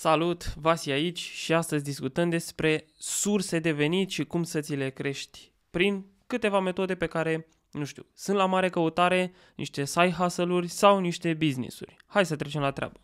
Salut, Vasi aici și astăzi discutăm despre surse de venit și cum să ți le crești prin câteva metode pe care, nu știu, sunt la mare căutare, niște side hustle sau niște business-uri. Hai să trecem la treabă.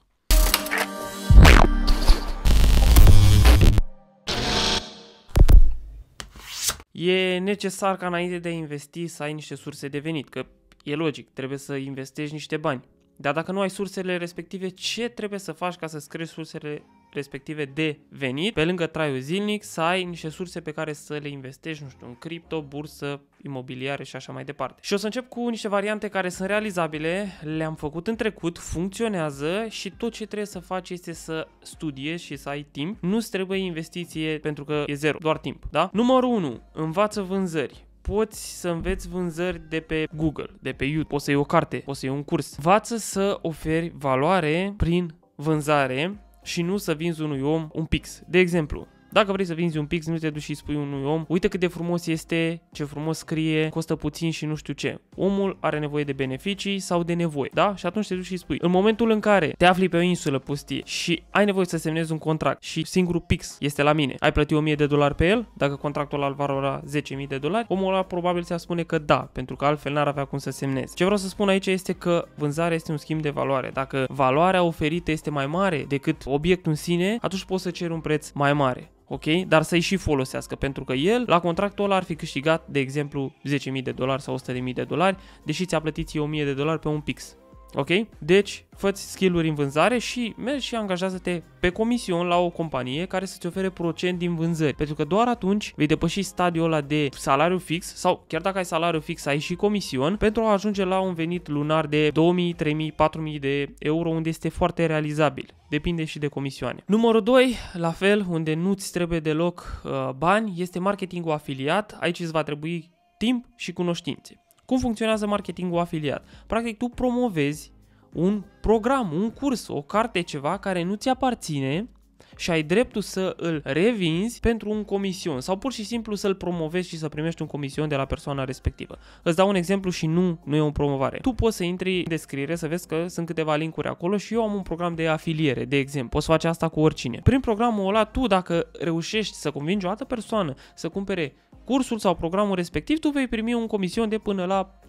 E necesar ca înainte de a investi să ai niște surse de venit, că e logic, trebuie să investești niște bani. Dar dacă nu ai sursele respective, ce trebuie să faci ca să-ți crești sursele respective de venit, pe lângă traiul zilnic, să ai niște surse pe care să le investești, nu știu, în cripto, bursă, imobiliare și așa mai departe. Și o să încep cu niște variante care sunt realizabile, le-am făcut în trecut, funcționează și tot ce trebuie să faci este să studiezi și să ai timp. Nu-ți trebuie investiție pentru că e zero, doar timp, da? Numărul 1. Învață vânzări poți să înveți vânzări de pe Google, de pe YouTube, poți să iei o carte, poți să iei un curs. Vață să oferi valoare prin vânzare și nu să vinzi unui om un pix. De exemplu, dacă vrei să vinzi un pix, nu te duci și spui unui om, uite cât de frumos este, ce frumos scrie, costă puțin și nu știu ce. Omul are nevoie de beneficii sau de nevoie, da? Și atunci te duci și spui. În momentul în care te afli pe o insulă pustie și ai nevoie să semnezi un contract și singurul pix este la mine, ai plătit 1000 de dolari pe el, dacă contractul al valora 10.000 de dolari, omul ăla probabil se spune că da, pentru că altfel n-ar avea cum să semneze. Ce vreau să spun aici este că vânzarea este un schimb de valoare. Dacă valoarea oferită este mai mare decât obiectul în sine, atunci poți să ceri un preț mai mare ok? Dar să-i și folosească, pentru că el, la contractul ăla, ar fi câștigat, de exemplu, 10.000 de dolari sau 100.000 de dolari, deși ți-a plătit 1.000 de dolari pe un pix, Ok? Deci, fă-ți skill-uri în vânzare și mergi și angajează-te pe comision la o companie care să-ți ofere procent din vânzări. Pentru că doar atunci vei depăși stadiul ăla de salariu fix sau chiar dacă ai salariu fix, ai și comision pentru a ajunge la un venit lunar de 2000, 3000, 4000 de euro unde este foarte realizabil. Depinde și de comisioane. Numărul 2, la fel, unde nu-ți trebuie deloc uh, bani, este marketingul afiliat. Aici îți va trebui timp și cunoștințe. Cum funcționează marketingul afiliat? Practic, tu promovezi un program, un curs, o carte, ceva care nu ți aparține și ai dreptul să îl revinzi pentru un comision sau pur și simplu să-l promovezi și să primești un comision de la persoana respectivă. Îți dau un exemplu și nu, nu e o promovare. Tu poți să intri în descriere să vezi că sunt câteva linkuri acolo și eu am un program de afiliere, de exemplu. Poți face asta cu oricine. Prin programul ăla, tu dacă reușești să convingi o altă persoană să cumpere cursul sau programul respectiv, tu vei primi un comision de până la 50%.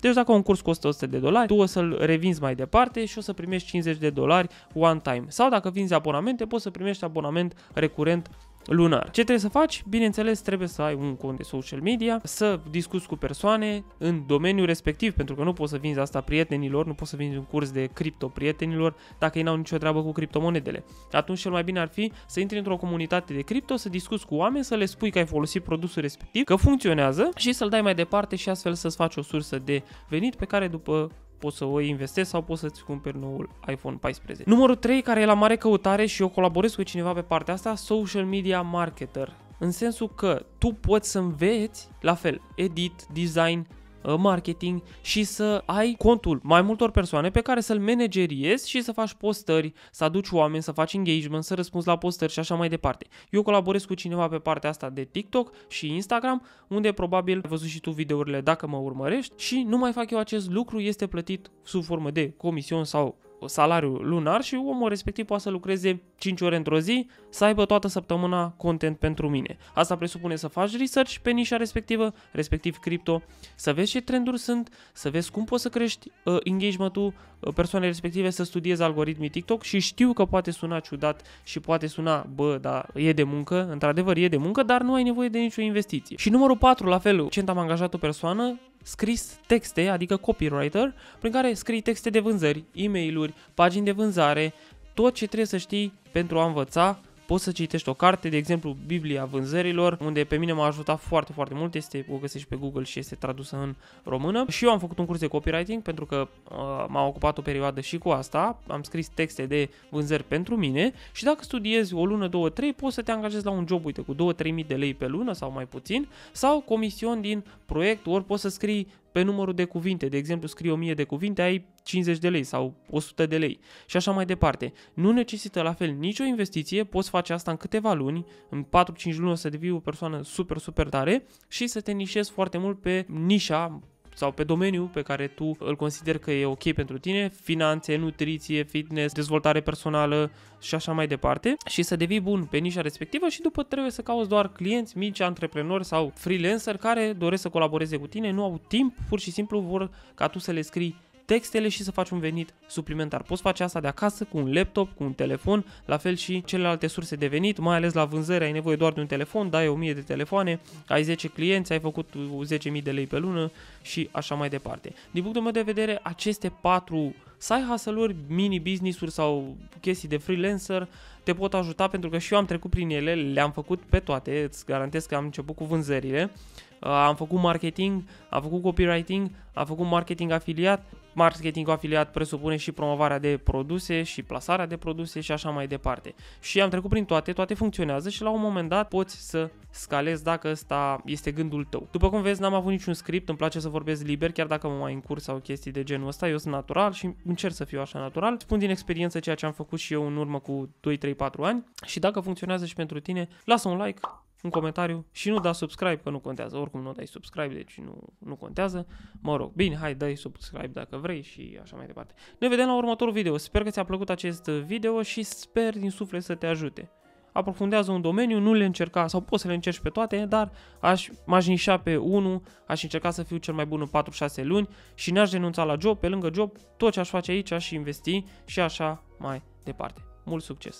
Deci dacă un curs costă 100 de dolari, tu o să-l revinzi mai departe și o să primești 50 de dolari one time. Sau dacă vinzi abonamente, abonamente, poți să primești abonament recurent lunar. Ce trebuie să faci? Bineînțeles, trebuie să ai un cont de social media, să discuți cu persoane în domeniul respectiv, pentru că nu poți să vinzi asta prietenilor, nu poți să vinzi un curs de cripto prietenilor dacă ei n-au nicio treabă cu criptomonedele. Atunci cel mai bine ar fi să intri într-o comunitate de cripto, să discuți cu oameni, să le spui că ai folosit produsul respectiv, că funcționează și să-l dai mai departe și astfel să-ți faci o sursă de venit pe care după poți să o investești sau poți să-ți cumperi noul iPhone 14. Numărul 3, care e la mare căutare și eu colaborez cu cineva pe partea asta, social media marketer. În sensul că tu poți să înveți, la fel, edit, design, Uh, marketing și să ai contul mai multor persoane pe care să-l manageriezi și să faci postări, să aduci oameni, să faci engagement, să răspunzi la postări și așa mai departe. Eu colaborez cu cineva pe partea asta de TikTok și Instagram, unde probabil ai văzut și tu videourile dacă mă urmărești și nu mai fac eu acest lucru, este plătit sub formă de comision sau salariu lunar și omul respectiv poate să lucreze 5 ore într-o zi, să aibă toată săptămâna content pentru mine. Asta presupune să faci research pe nișa respectivă, respectiv cripto, să vezi ce trenduri sunt, să vezi cum poți să crești uh, engagement-ul uh, persoanei respective, să studiezi algoritmii TikTok și știu că poate suna ciudat și poate suna, bă, da, e de muncă, într-adevăr e de muncă, dar nu ai nevoie de nicio investiție. Și numărul 4, la fel, ce am angajat o persoană scris texte, adică copywriter, prin care scrii texte de vânzări, e-mail-uri, pagini de vânzare, tot ce trebuie să știi pentru a învăța poți să citești o carte, de exemplu Biblia Vânzărilor, unde pe mine m-a ajutat foarte, foarte mult, este, o găsești pe Google și este tradusă în română. Și eu am făcut un curs de copywriting pentru că uh, m-a ocupat o perioadă și cu asta, am scris texte de vânzări pentru mine și dacă studiezi o lună, două, trei, poți să te angajezi la un job, uite, cu 2 trei mii de lei pe lună sau mai puțin, sau comision din proiect, ori poți să scrii pe numărul de cuvinte. De exemplu, scrii 1000 de cuvinte, ai 50 de lei sau 100 de lei și așa mai departe. Nu necesită la fel nicio investiție, poți face asta în câteva luni, în 4-5 luni o să devii o persoană super, super tare și să te nișezi foarte mult pe nișa sau pe domeniu pe care tu îl consideri că e ok pentru tine, finanțe, nutriție, fitness, dezvoltare personală și așa mai departe și să devii bun pe nișa respectivă și după trebuie să cauți doar clienți, mici antreprenori sau freelancer care doresc să colaboreze cu tine, nu au timp, pur și simplu vor ca tu să le scrii textele și să faci un venit suplimentar. Poți face asta de acasă, cu un laptop, cu un telefon, la fel și celelalte surse de venit, mai ales la vânzări ai nevoie doar de un telefon, dai 1000 de telefoane, ai 10 clienți, ai făcut 10.000 de lei pe lună și așa mai departe. Din punctul meu de vedere, aceste patru side hustle-uri, mini business-uri sau chestii de freelancer te pot ajuta pentru că și eu am trecut prin ele, le-am făcut pe toate, îți garantez că am început cu vânzările, am făcut marketing, am făcut copywriting, am făcut marketing afiliat, marketingul afiliat presupune și promovarea de produse și plasarea de produse și așa mai departe. Și am trecut prin toate, toate funcționează și la un moment dat poți să scalezi dacă ăsta este gândul tău. După cum vezi, n-am avut niciun script, îmi place să vorbesc liber, chiar dacă mă mai încurs sau chestii de genul ăsta, eu sunt natural și încerc să fiu așa natural. Spun din experiență ceea ce am făcut și eu în urmă cu 2, 3, 4 ani și dacă funcționează și pentru tine, lasă un like, un comentariu și nu da subscribe, că nu contează. Oricum nu dai subscribe, deci nu, nu contează. Mă rog, bine, hai, dai subscribe dacă vrei și așa mai departe. Ne vedem la următorul video. Sper că ți-a plăcut acest video și sper din suflet să te ajute. Aprofundează un domeniu, nu le încerca, sau poți să le încerci pe toate, dar aș, m-aș nișa pe unul, aș încerca să fiu cel mai bun în 4-6 luni și n-aș renunța la job, pe lângă job, tot ce aș face aici aș investi și așa mai departe. Mult succes!